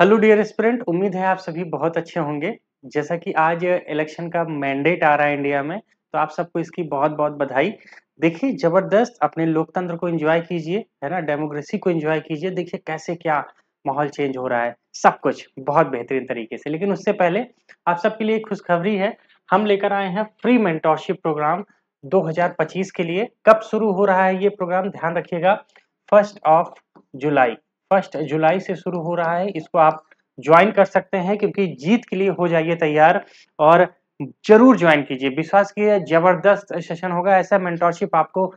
hello dear student उम्मीद है आप सभी बहुत अच्छे होंगे जैसा कि आज इलेक्शन का मैंडेट आ रहा है इंडिया में तो आप सबको इसकी बहुत बहुत बधाई देखिए जबरदस्त अपने लोकतंत्र को एंजॉय कीजिए है ना डेमोक्रेसी को एंजॉय कीजिए देखिए कैसे क्या माहौल चेंज हो रहा है सब कुछ बहुत बेहतरीन तरीके से लेकिन उससे पहले आप सबके लिए खुशखबरी है हम लेकर आए हैं फ्री मेंटोरशिप प्रोग्राम 2025 के लिए कब शुरू हो रहा है ये प्रोग्राम ध्यान रखिएगा first of July first July से शुरू हो रहा है इसको आप ज्वाइन कर सकते हैं क्योंकि जीत के लिए हो जाइए तैयार और जरूर ज्वाइन कीजिए विश्वास कीजिए जबरदस्त सेशन होगा ऐसा मेंटोरशिप आपको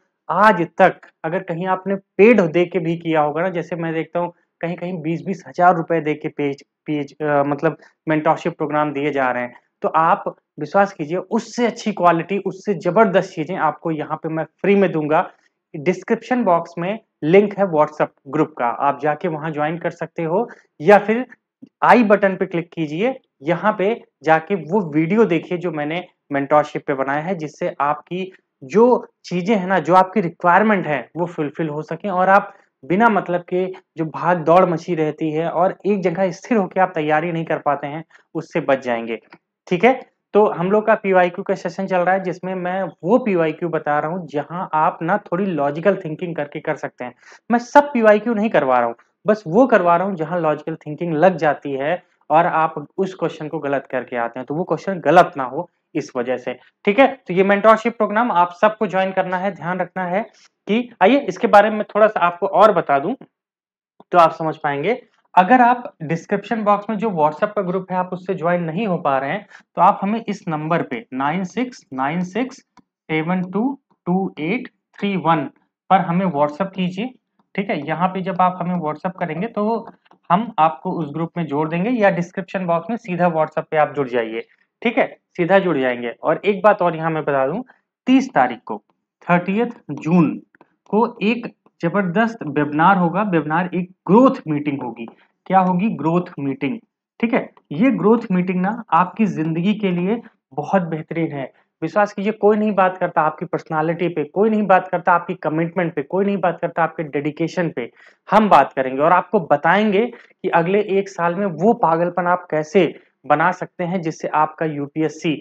आज तक अगर कहीं आपने पेड दे के भी किया होगा ना जैसे मैं देखता हूँ कहीं कहीं बीस बीस हजार रुपए दे के पेज पेज आ, मतलब मेंटोरशिप प्रोग्राम दिए जा रहे हैं तो आप विश्वास कीजिए उससे अच्छी क्वालिटी उससे जबरदस्त चीजें आपको यहाँ पे मैं फ्री में दूंगा डिस्क्रिप्शन बॉक्स में लिंक है व्हाट्सएप ग्रुप का आप जाके वहां ज्वाइन कर सकते हो या फिर आई बटन पे क्लिक कीजिए यहाँ पे जाके वो वीडियो देखिए जो मैंने मेंटोरशिप पे बनाया है जिससे आपकी जो चीजें हैं ना जो आपकी रिक्वायरमेंट है वो फुलफिल हो सके और आप बिना मतलब के जो भाग दौड़ मची रहती है और एक जगह स्थिर होकर आप तैयारी नहीं कर पाते हैं उससे बच जाएंगे ठीक है तो हम लोग का पी का सेशन चल रहा है जिसमें मैं वो पी बता रहा हूँ जहाँ आप ना थोड़ी लॉजिकल थिंकिंग करके कर सकते हैं मैं सब पी नहीं करवा रहा हूँ बस वो करवा रहा हूँ जहाँ लॉजिकल थिंकिंग लग जाती है और आप उस क्वेश्चन को गलत करके आते हैं तो वो क्वेश्चन गलत ना हो इस वजह से ठीक है तो ये मेंटोरशिप प्रोग्राम आप सबको ज्वाइन करना है ध्यान रखना है कि आइए इसके बारे में थोड़ा सा आपको और बता दूं तो आप समझ पाएंगे अगर आप डिस्क्रिप्शन बॉक्स में जो व्हाट्सएप का ग्रुप है आप उससे ज्वाइन नहीं हो पा रहे हैं तो आप हमें इस नंबर पे nine six nine six seven two two eight three one पर हमें व्हाट्सएप कीजिए ठीक है यहाँ पे जब आप हमें व्हाट्सएप करेंगे तो हम आपको उस ग्रुप में जोड़ देंगे या डिस्क्रिप्शन बॉक्स में सीधा व्हाट्सएप पे आप जुड़ जाइए ठीक है सीधा जुड़ जाएंगे और एक बात और यहाँ मैं बता दूँ तीस तारीख को थर्टीथ जून को एक जबरदस्त वेबिनार होगा वेबिनार एक ग्रोथ मीटिंग होगी क्या होगी ग्रोथ मीटिंग ठीक है ये ग्रोथ मीटिंग ना आपकी जिंदगी के लिए बहुत बेहतरीन है विश्वास कीजिए कोई नहीं बात करता आपकी पर्सनालिटी पे कोई नहीं बात करता आपकी कमिटमेंट पे कोई नहीं बात करता आपके डेडिकेशन पे हम बात करेंगे और आपको बताएंगे कि अगले एक साल में वो पागलपन आप कैसे बना सकते हैं जिससे आपका यूपीएससी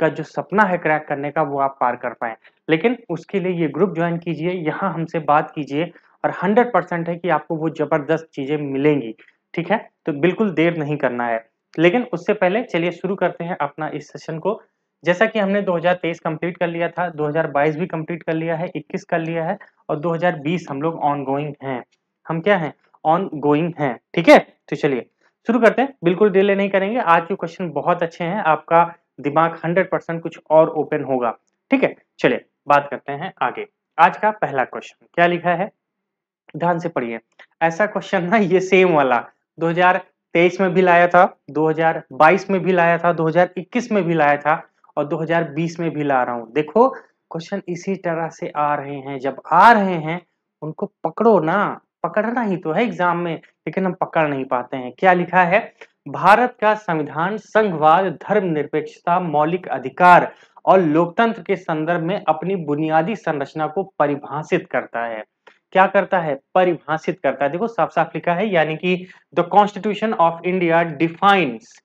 का जो सपना है क्रैक करने का वो आप पार कर पाए लेकिन उसके लिए ये ग्रुप ज्वाइन कीजिए यहाँ हमसे बात कीजिए और हंड्रेड परसेंट है कि आपको वो जबरदस्त चीजें मिलेंगी ठीक है तो बिल्कुल देर नहीं करना है लेकिन उससे पहले चलिए शुरू करते हैं अपना इस सेशन को जैसा कि हमने 2023 कंप्लीट कर लिया था 2022 भी कंप्लीट कर लिया है 21 कर लिया है और 2020 हम लोग ऑन गोइंग हैं हम क्या हैं ऑन गोइंग हैं ठीक है तो चलिए शुरू करते हैं बिल्कुल डिले नहीं करेंगे आज के क्वेश्चन बहुत अच्छे हैं आपका दिमाग 100 कुछ और ओपन होगा ठीक है चलिए बात करते हैं आगे आज का पहला क्वेश्चन क्या लिखा है ध्यान से पढ़िए ऐसा क्वेश्चन ना ये सेम वाला 2023 में भी लाया था 2022 में भी लाया था 2021 में भी लाया था और 2020 में भी ला रहा हूँ देखो क्वेश्चन इसी तरह से आ रहे हैं जब आ रहे हैं उनको पकड़ो ना पकड़ना ही तो है एग्जाम में लेकिन हम पकड़ नहीं पाते हैं क्या लिखा है भारत का संविधान संघवाद धर्मनिरपेक्षता मौलिक अधिकार और लोकतंत्र के संदर्भ में अपनी बुनियादी संरचना को परिभाषित करता है क्या करता है परिभाषित करता है देखो साफ साफ लिखा है यानी कि the constitution of India defines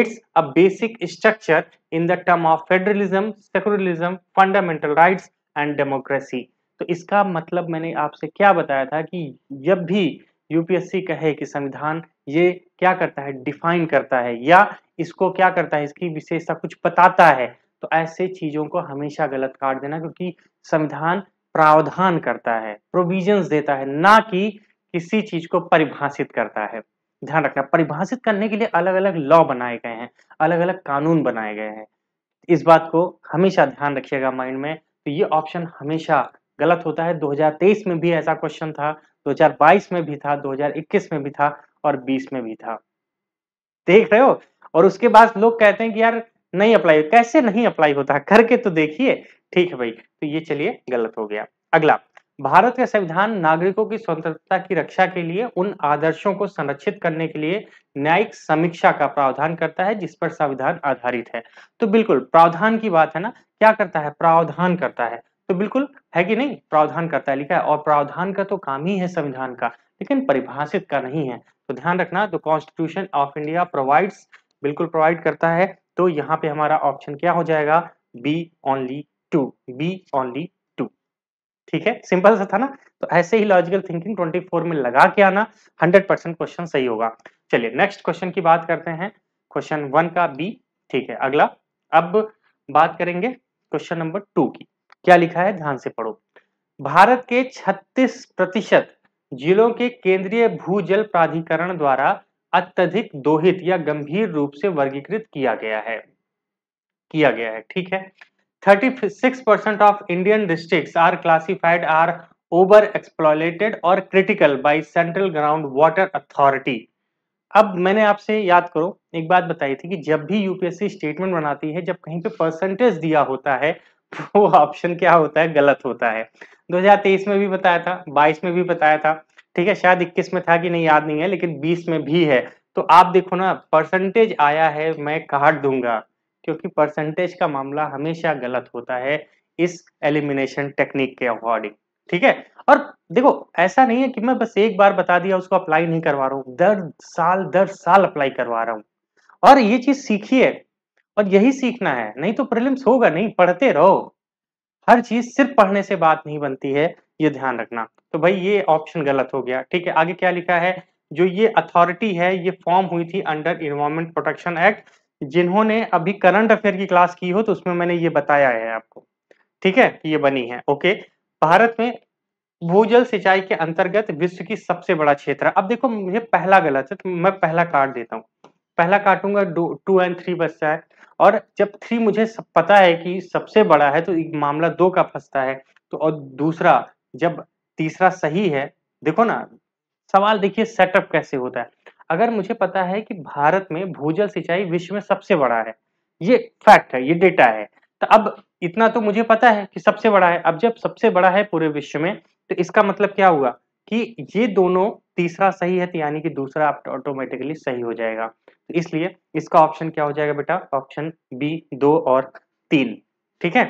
its a basic structure in the term of federalism secularism fundamental rights and democracy तो इसका मतलब मैंने आपसे क्या बताया था कि जब भी यूपीएससी कहे कि संविधान ये क्या करता है डिफाइन करता है या इसको क्या करता है इसकी विशेषता कुछ बताता है तो ऐसे चीजों को हमेशा गलत काट देना क्योंकि संविधान प्रावधान करता है प्रोविजंस देता है ना कि किसी चीज को परिभाषित करता है ध्यान रखना परिभाषित करने के लिए अलग अलग लॉ बनाए गए हैं अलग अलग कानून बनाए गए हैं इस बात को हमेशा ध्यान रखिएगा माइंड में तो ये ऑप्शन हमेशा गलत होता है 2023 में भी ऐसा क्वेश्चन था 2022 में भी था 2021 में भी था और 20 में भी था देख रहे हो और उसके बाद लोग कहते हैं कि यार नहीं अप्लाई कैसे नहीं अप्लाई होता है करके तो देखिए ठीक है भाई तो ये चलिए गलत हो गया अगला भारत का संविधान नागरिकों की स्वतंत्रता की रक्षा के लिए उन आदर्शों को संरक्षित करने के लिए न्यायिक समीक्षा का प्रावधान करता है जिस पर संविधान आधारित है तो बिल्कुल प्रावधान की बात है ना क्या करता है प्रावधान करता है तो बिल्कुल है कि नहीं प्रावधान करता है लिखा है और प्रावधान का तो काम ही है संविधान का लेकिन परिभाषित का नहीं है तो ध्यान रखना तो कॉन्स्टिट्यूशन ऑफ इंडिया प्रोवाइड्स बिल्कुल प्रोवाइड करता है तो यहाँ पे हमारा ऑप्शन क्या हो जाएगा B only two B only two ठीक है सिंपल सा था ना तो ऐसे ही लॉजिकल थिंकिंग 24 में लगा के आना 100 परसेंट क्वेश्चन सही होगा चलिए नेक्स्ट क्वेश्चन की बात करते हैं क्वेश्चन वन का बी ठीक है अगला अब बात करेंगे क्वेश्चन नंबर टू की क्या लिखा है ध्यान से पढ़ो भारत के छत्तीस प्रतिशत जिलों के केंद्रीय भूजल प्राधिकरण द्वारा अत्यधिक दोहित या गंभीर रूप से वर्गीकृत किया गया है किया गया है ठीक है thirty six percent of Indian district are classified are over exploited और critical by central ground water authority अब मैंने आपसे याद करो एक बात बताई थी कि जब भी यूपीएससी स्टेटमेंट बनाती है जब कहीं पे परसेंटेज दिया होता है वो ऑप्शन क्या होता है गलत होता है 2023 में भी बताया था 22 में भी बताया था ठीक है शायद इक्कीस में था कि नहीं याद नहीं है लेकिन बीस में भी है तो आप देखो ना परसेंटेज आया है मैं काट दूंगा क्योंकि परसेंटेज का मामला हमेशा गलत होता है इस एलिमिनेशन टेक्निक के अकॉर्डिंग ठीक है और देखो ऐसा नहीं है कि मैं बस एक बार बता दिया उसको अप्लाई नहीं करवा रहा हूँ दर साल दर साल अप्लाई करवा रहा हूँ और ये चीज सीखिए और यही सीखना है नहीं तो प्रिलिम्स होगा नहीं पढ़ते रहो हर चीज सिर्फ पढ़ने से बात नहीं बनती है ये ध्यान रखना तो भाई ये ऑप्शन गलत हो गया ठीक है आगे क्या लिखा है जो ये अथॉरिटी है ये फॉर्म हुई थी अंडर इन्वायरमेंट प्रोटेक्शन एक्ट जिन्होंने अभी करंट अफेयर की क्लास की हो तो उसमें मैंने ये बताया है आपको ठीक है ये बनी है ओके भारत में भूजल सिंचाई के अंतर्गत विश्व की सबसे बड़ा क्षेत्र है अब देखो मुझे पहला गलत है तो मैं पहला काट देता हूँ पहला काटूंगा टू एंड थ्री बचता है और जब थ्री मुझे सब पता है कि सबसे बड़ा है तो मामला दो का फंसता है तो और दूसरा जब तीसरा सही है देखो ना सवाल देखिए सेटअप कैसे होता है अगर मुझे पता है कि भारत में भूजल सिंचाई विश्व में सबसे बड़ा है ये फैक्ट है ये डेटा है तो अब इतना तो मुझे पता है कि सबसे बड़ा है अब जब सबसे बड़ा है पूरे विश्व में तो इसका मतलब क्या हुआ कि ये दोनों तीसरा सही है तो यानी कि दूसरा ऑटोमेटिकली सही हो जाएगा तो इसलिए इसका ऑप्शन क्या हो जाएगा बेटा ऑप्शन बी दो और तीन ठीक है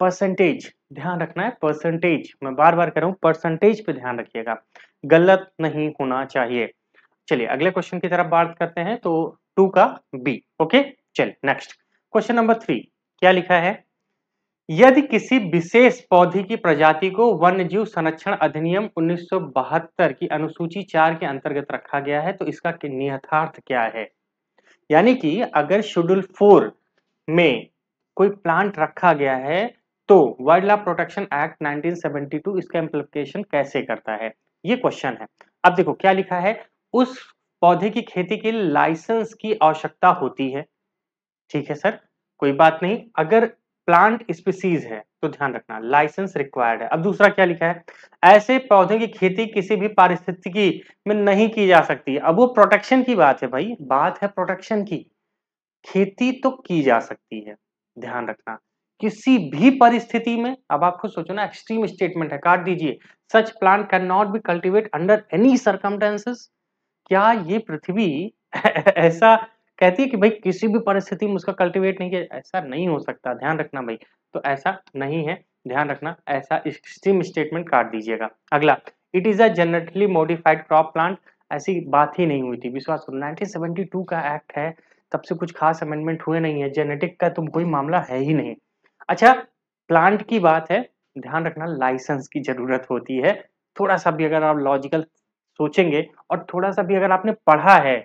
परसेंटेज ध्यान रखना है परसेंटेज मैं बार बार कह रहा हूँ परसेंटेज पे ध्यान रखिएगा गलत नहीं होना चाहिए चलिए अगले क्वेश्चन की तरफ बात करते हैं तो टू का बी ओके चलिए नेक्स्ट क्वेश्चन नंबर थ्री क्या लिखा है यदि किसी विशेष पौधे की प्रजाति को वन्य जीव संरक्षण अधिनियम 1972 की अनुसूची चार के अंतर्गत रखा गया है तो इसका निहथार्थ क्या है यानी कि अगर शेड्यूल फोर में कोई प्लांट रखा गया है तो वाइल्ड लाइफ प्रोटेक्शन एक्ट 1972 इसका इम्प्लीकेशन कैसे करता है ये क्वेश्चन है अब देखो क्या लिखा है उस पौधे की खेती के लिए लाइसेंस की आवश्यकता होती है ठीक है सर कोई बात नहीं अगर प्लांट स्पीसीज है तो ध्यान रखना लाइसेंस रिक्वायर्ड है अब दूसरा क्या लिखा है ऐसे पौधे की खेती किसी भी पारिस्थितिकी में नहीं की जा सकती अब वो प्रोटेक्शन की बात है भाई बात है प्रोटेक्शन की खेती तो की जा सकती है ध्यान रखना किसी भी परिस्थिति में अब आपको सोचना एक्सट्रीम स्टेटमेंट है काट दीजिए such plant can not be cultivate under any circumstances क्या ये पृथ्वी ऐसा कहती है कि भाई किसी भी परिस्थिति में उसका कल्टिवेट नहीं किया ऐसा नहीं हो सकता ध्यान रखना भाई तो ऐसा नहीं है ध्यान रखना ऐसा एक्सट्रीम स्टेटमेंट काट दीजिएगा अगला it is a genetically modified crop plant ऐसी बात ही नहीं हुई थी विश्वास करो 1972 का एक्ट है तब से कुछ खास अमेंडमेंट हुए नहीं है जेनेटिक का तो कोई मामला है ही नहीं अच्छा प्लांट की बात है ध्यान रखना लाइसेंस की जरूरत होती है थोड़ा सा भी अगर आप लॉजिकल सोचेंगे और थोड़ा सा भी अगर आपने पढ़ा है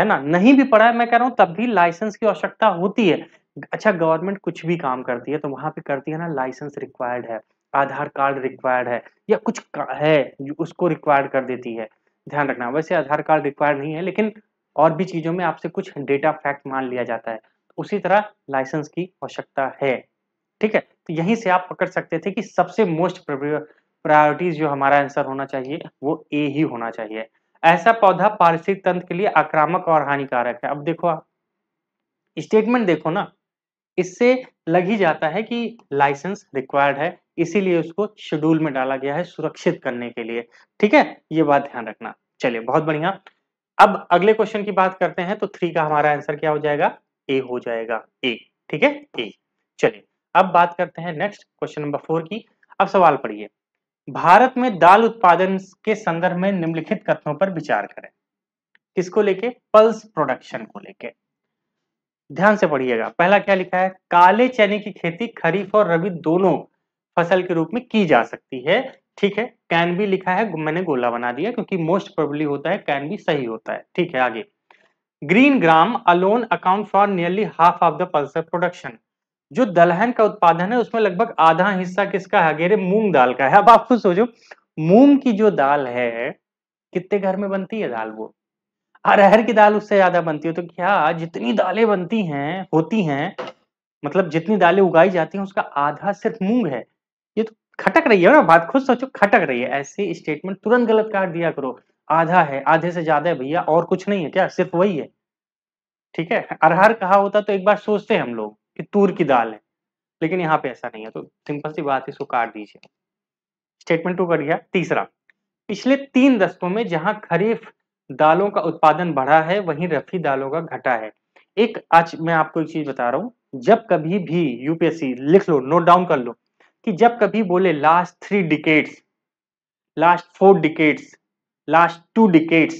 है ना नहीं भी पढ़ा है मैं कह रहा हूं तब भी लाइसेंस की आवश्यकता होती है अच्छा गवर्नमेंट कुछ भी काम करती है तो वहां पे करती है ना लाइसेंस रिक्वायर्ड है आधार कार्ड रिक्वायर्ड है या कुछ है उसको रिक्वायर्ड कर देती है ध्यान रखना वैसे आधार कार्ड रिक्वायर्ड नहीं है लेकिन और भी चीजों में आपसे कुछ डेटा फैक्ट मान लिया जाता है उसी तरह लाइसेंस की आवश्यकता है ठीक है तो यहीं से आप पकड़ सकते थे कि सबसे मोस्ट प्रायोरिटीज जो हमारा आंसर होना चाहिए वो ए ही होना चाहिए ऐसा पौधा पारिस्थितिक तंत्र के लिए आक्रामक और हानिकारक है अब देखो आप स्टेटमेंट देखो ना इससे लग ही जाता है कि लाइसेंस रिक्वायर्ड है इसीलिए उसको शेड्यूल में डाला गया है सुरक्षित करने के लिए ठीक है ये बात ध्यान रखना चलिए बहुत बढ़िया अब अगले क्वेश्चन की बात करते हैं तो थ्री का हमारा आंसर क्या हो जाएगा ए हो जाएगा ए ठीक है ए चलिए अब बात करते हैं नेक्स्ट क्वेश्चन नंबर फोर की अब सवाल पढ़िए भारत में दाल उत्पादन के संदर्भ में निम्नलिखित कथनों पर विचार करें किसको लेके पल्स प्रोडक्शन को लेके ध्यान से पढ़िएगा पहला क्या लिखा है काले चने की खेती खरीफ और रबी दोनों फसल के रूप में की जा सकती है ठीक है कैन भी लिखा है मैंने गोला बना दिया क्योंकि मोस्ट प्रोबली होता है कैन भी सही होता है ठीक है आगे green gram alone account for nearly half of the pulses production जो दलहन का उत्पादन है उसमें लगभग आधा हिस्सा किसका है गेरे मूंग दाल का है अब आप खुद सोचो मूंग की जो दाल है कितने घर में बनती है दाल वो अरहर की दाल उससे ज्यादा बनती है तो क्या जितनी दालें बनती हैं होती हैं मतलब जितनी दालें उगाई जाती हैं उसका आधा सिर्फ मूंग है ये तो खटक रही है ना बात खुद सोचो खटक रही है ऐसे स्टेटमेंट तुरंत गलत कर दिया करो आधा है आधे से ज्यादा है भैया और कुछ नहीं है क्या सिर्फ वही है ठीक है अरहर कहा होता तो एक बार सोचते हैं हम लोग कि तूर की दाल है लेकिन यहाँ पे ऐसा नहीं है तो सिंपल सी बात इसको काट दीजिए स्टेटमेंट टू कर गया तीसरा पिछले तीन दशकों में जहां खरीफ दालों का उत्पादन बढ़ा है वहीं रफी दालों का घटा है एक आज मैं आपको एक चीज बता रहा हूँ जब कभी भी यूपीएससी लिख लो नोट डाउन कर लो कि जब कभी बोले last three decades last four decades last two decades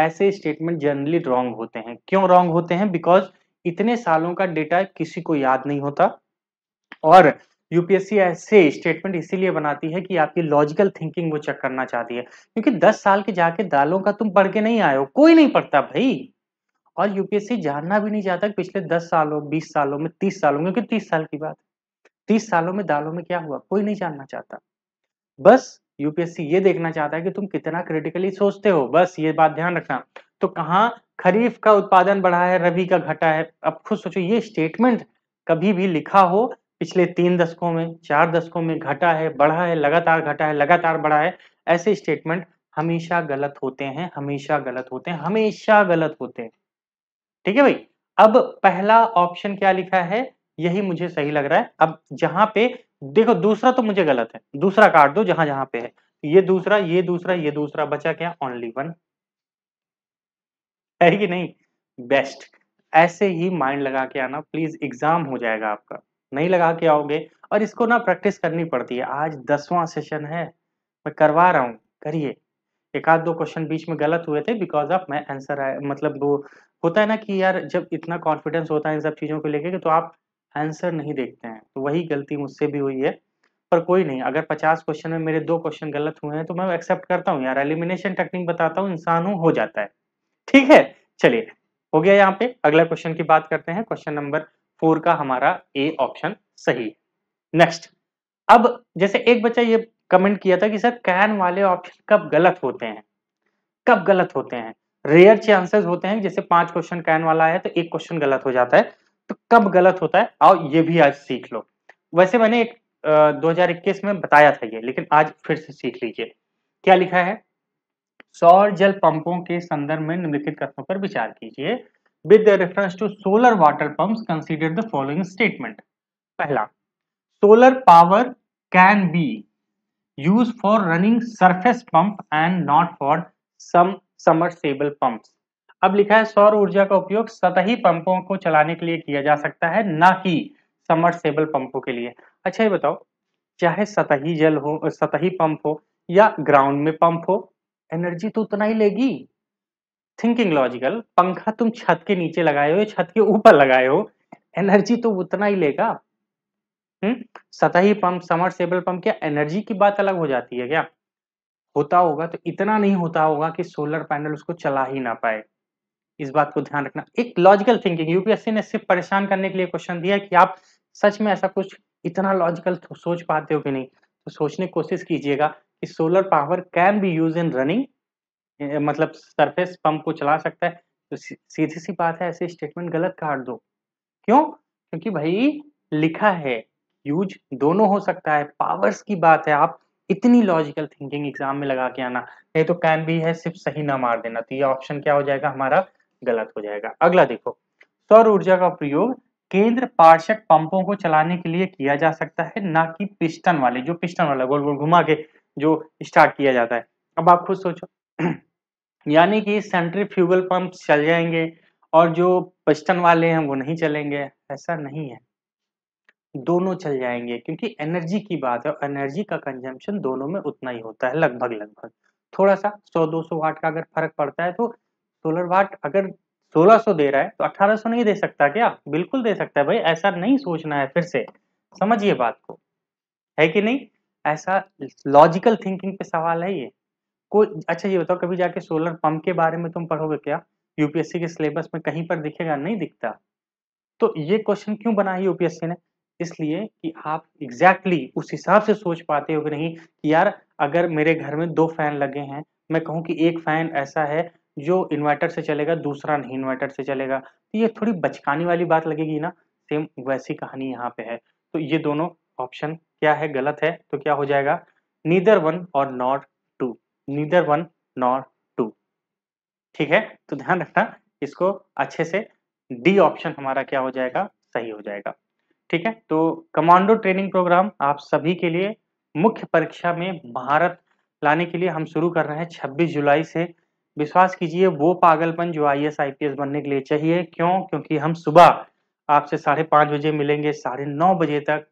ऐसे स्टेटमेंट जनरली रॉन्ग होते हैं क्यों रॉन्ग होते हैं बिकॉज इतने सालों का डेटा किसी को याद नहीं होता और यूपीएससी ऐसे स्टेटमेंट इसीलिए बनाती है कि आपकी लॉजिकल थिंकिंग वो चेक करना चाहती है क्योंकि 10 साल के जाके दालों का तुम पढ़ के नहीं आए हो कोई नहीं पढ़ता भाई और यूपीएससी जानना भी नहीं चाहता पिछले 10 सालों 20 सालों में 30 सालों में क्योंकि 30 साल की बात 30 सालों में दालों में क्या हुआ कोई नहीं जानना चाहता बस यूपीएससी ये देखना चाहता है कि तुम कितना क्रिटिकली सोचते हो बस ये बात ध्यान रखना तो कहाँ खरीफ का उत्पादन बढ़ा है रवि का घटा है अब खुद सोचो ये स्टेटमेंट कभी भी लिखा हो पिछले तीन दशकों में चार दशकों में घटा है बढ़ा है लगातार घटा है लगातार बढ़ा है ऐसे स्टेटमेंट हमेशा गलत होते हैं हमेशा गलत होते हैं हमेशा गलत होते हैं ठीक है भाई अब पहला ऑप्शन क्या लिखा है यही मुझे सही लग रहा है अब जहां पे देखो दूसरा तो मुझे गलत है दूसरा काट दो जहां जहां पे है ये दूसरा ये दूसरा ये दूसरा बचा क्या ओनली वन है कि नहीं बेस्ट ऐसे ही माइंड लगा के आना प्लीज एग्जाम हो जाएगा आपका नहीं लगा के आओगे और इसको ना प्रैक्टिस करनी पड़ती है आज दसवां सेशन है मैं करवा रहा हूँ करिए एक आध दो क्वेश्चन बीच में गलत हुए थे बिकॉज ऑफ मैं आंसर आया मतलब वो होता है ना कि यार जब इतना कॉन्फिडेंस होता है इन सब चीज़ों को लेके तो आप आंसर नहीं देखते हैं तो वही गलती मुझसे भी हुई है पर कोई नहीं अगर पचास क्वेश्चन में मेरे दो क्वेश्चन गलत हुए हैं तो मैं एक्सेप्ट करता हूँ यार एलिमिनेशन टेक्निक बताता हूँ इंसान हो जाता है ठीक है चलिए हो गया यहाँ पे अगला क्वेश्चन की बात करते हैं क्वेश्चन नंबर फोर का हमारा ए ऑप्शन सही नेक्स्ट अब जैसे एक बच्चा ये कमेंट किया था कि सर कैन वाले ऑप्शन कब गलत होते हैं कब गलत होते हैं रेयर चांसेस होते हैं जैसे पांच क्वेश्चन कैन वाला है तो एक क्वेश्चन गलत हो जाता है तो कब गलत होता है आओ ये भी आज सीख लो वैसे मैंने एक दो में बताया था ये लेकिन आज फिर से सीख लीजिए क्या लिखा है सौर जल पंपों के संदर्भ में निम्नलिखित कथनों पर विचार कीजिए with reference to solar water pumps consider the following statement पहला solar power can be use for running surface pump and not for submersible pumps अब लिखा है सौर ऊर्जा का उपयोग सतही पंपों को चलाने के लिए किया जा सकता है ना कि समर्सेबल पंपों के लिए अच्छा ये बताओ चाहे सतही जल हो सतही पंप हो या ग्राउंड में पंप हो एनर्जी तो उतना ही लेगी थिंकिंग लॉजिकल पंखा तुम छत के नीचे लगाए हो या छत के ऊपर लगाए हो एनर्जी तो उतना ही लेगा हम्म सतही पंप समरसेबल पंप क्या एनर्जी की बात अलग हो जाती है क्या होता होगा तो इतना नहीं होता होगा कि सोलर पैनल उसको चला ही ना पाए इस बात को ध्यान रखना एक लॉजिकल थिंकिंग यूपीएससी ने सिर्फ परेशान करने के लिए क्वेश्चन दिया कि आप सच में ऐसा कुछ इतना लॉजिकल तो सोच पाते हो कि नहीं तो सोचने की कोशिश कीजिएगा कि solar power can be use in running मतलब सरफेस पंप को चला सकता है तो सीधी सी बात है ऐसे स्टेटमेंट गलत काट दो क्यों क्योंकि भाई लिखा है यूज दोनों हो सकता है पावर्स की बात है आप इतनी लॉजिकल थिंकिंग एग्जाम में लगा के आना नहीं तो कैन भी है सिर्फ सही ना मार देना तो ये ऑप्शन क्या हो जाएगा हमारा गलत हो जाएगा अगला देखो सौर ऊर्जा का प्रयोग केंद्र पार्षद पंपों को चलाने के लिए किया जा सकता है ना कि पिस्टन वाले जो पिस्टन वाला गोल गोल घुमा के जो स्टार्ट किया जाता है अब आप खुद सोचो यानी कि सेंट्री फ्यूगल पंप चल जाएंगे और जो पिस्टन वाले हैं वो नहीं चलेंगे ऐसा नहीं है दोनों चल जाएंगे क्योंकि एनर्जी की बात है एनर्जी का कंजम्पशन दोनों में उतना ही होता है लगभग लगभग थोड़ा सा 100-200 वाट का अगर फर्क पड़ता है तो सोलर वाट अगर 1600 दे रहा है तो 1800 नहीं दे सकता क्या बिल्कुल दे सकता है भाई ऐसा नहीं सोचना है फिर से समझिए बात को है कि नहीं ऐसा लॉजिकल थिंकिंग पे सवाल है ये कोई अच्छा ये बताओ कभी जाके सोलर पंप के बारे में तुम पढ़ोगे क्या यूपीएससी के सिलेबस में कहीं पर दिखेगा नहीं दिखता तो ये क्वेश्चन क्यों बना है यूपीएससी ने इसलिए कि आप एग्जैक्टली exactly उस हिसाब से सोच पाते हो कि नहीं कि यार अगर मेरे घर में दो फैन लगे हैं मैं कहूं कि एक फैन ऐसा है जो इन्वर्टर से चलेगा दूसरा नहीं इन्वर्टर से चलेगा तो ये थोड़ी बचकानी वाली बात लगेगी ना सेम वैसी कहानी यहाँ पे है तो ये दोनों ऑप्शन क्या है गलत है तो क्या हो जाएगा नीदर वन और not two neither one not two ठीक है तो ध्यान रखना इसको अच्छे से डी ऑप्शन हमारा क्या हो जाएगा सही हो जाएगा ठीक है तो कमांडो ट्रेनिंग प्रोग्राम आप सभी के लिए मुख्य परीक्षा में भारत लाने के लिए हम शुरू कर रहे हैं 26 जुलाई से विश्वास कीजिए वो पागलपन जो I S I P S बनने के लिए चाहिए क्यों क्योंकि हम सुबह आपसे साढ़े पाँच बजे मिलेंगे साढ़े नौ बजे तक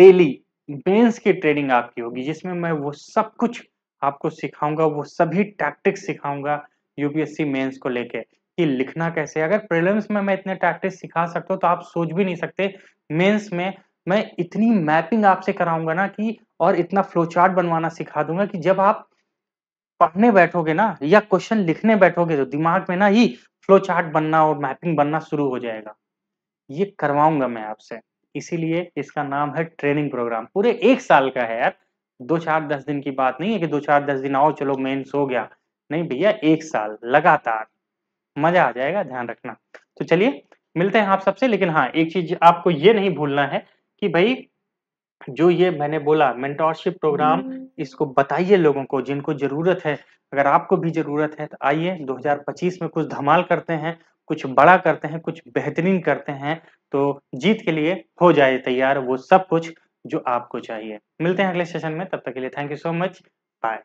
डेली मेंस की ट्रेनिंग आपकी होगी जिसमें मैं वो सब कुछ आपको सिखाऊंगा वो सभी टैक्टिक्स सिखाऊंगा यूपीएससी मेंस को लेके कि लिखना कैसे अगर प्रीलिम्स में मैं इतने टैक्टिक्स सिखा सकता हूँ तो आप सोच भी नहीं सकते मेंस में मैं इतनी मैपिंग आपसे कराऊंगा ना कि और इतना फ्लो चार्ट बनवाना सिखा दूंगा कि जब आप पढ़ने बैठोगे ना या क्वेश्चन लिखने बैठोगे तो दिमाग में ना ही फ्लो चार्ट बनना और मैपिंग बनना शुरू हो जाएगा ये करवाऊंगा मैं आपसे इसीलिए इसका नाम है ट्रेनिंग प्रोग्राम पूरे एक साल का है यार दो चार दस दिन की बात नहीं है कि दो चार दस दिन आओ चलो मेन्स हो गया नहीं भैया एक साल लगातार मजा आ जाएगा ध्यान रखना तो चलिए मिलते हैं आप सबसे लेकिन हाँ एक चीज आपको ये नहीं भूलना है कि भाई जो ये मैंने बोला मेंटोरशिप प्रोग्राम इसको बताइए लोगों को जिनको जरूरत है अगर आपको भी जरूरत है तो आइए 2025 में कुछ धमाल करते हैं कुछ बड़ा करते हैं कुछ बेहतरीन करते हैं तो जीत के लिए हो जाए तैयार वो सब कुछ जो आपको चाहिए मिलते हैं अगले सेशन में तब तक के लिए thank you so much bye